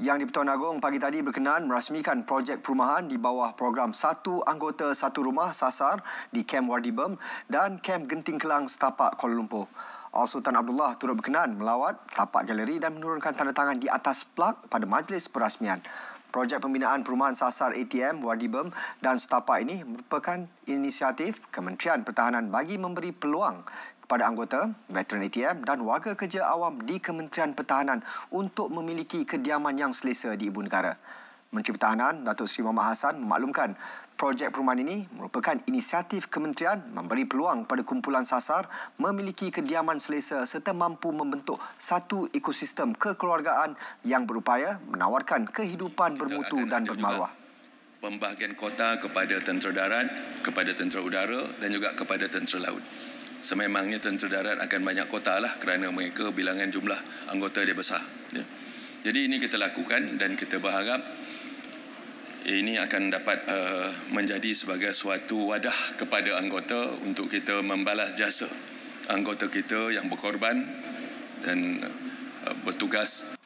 Yang di-Pertuan Agong pagi tadi berkenan merasmikan projek perumahan di bawah program Satu Anggota Satu Rumah Sasar di Kem Wardibem dan Kem Genting Kelang Setapak Kuala Lumpur. Al Sultan Abdullah turut berkenan melawat tapak galeri dan menurunkan tanda tangan di atas plak pada majlis perasmian. Projek pembinaan perumahan sasar ATM Wadibem dan setapak ini merupakan inisiatif Kementerian Pertahanan bagi memberi peluang kepada anggota, veteran ATM dan warga kerja awam di Kementerian Pertahanan untuk memiliki kediaman yang selesa di ibu negara. Menteri Pertahanan Datuk Seri Muhammad Hassan memaklumkan projek perumahan ini merupakan inisiatif kementerian memberi peluang pada kumpulan sasar memiliki kediaman selesa serta mampu membentuk satu ekosistem kekeluargaan yang berupaya menawarkan kehidupan bermutu dan bermaruah. Pembahagian kota kepada tentera darat, kepada tentera udara dan juga kepada tentera laut. Sememangnya tentera darat akan banyak kota lah kerana mereka bilangan jumlah anggota dia besar. Yeah. Jadi ini kita lakukan dan kita berharap eh, ini akan dapat uh, menjadi sebagai suatu wadah kepada anggota untuk kita membalas jasa anggota kita yang berkorban dan uh, bertugas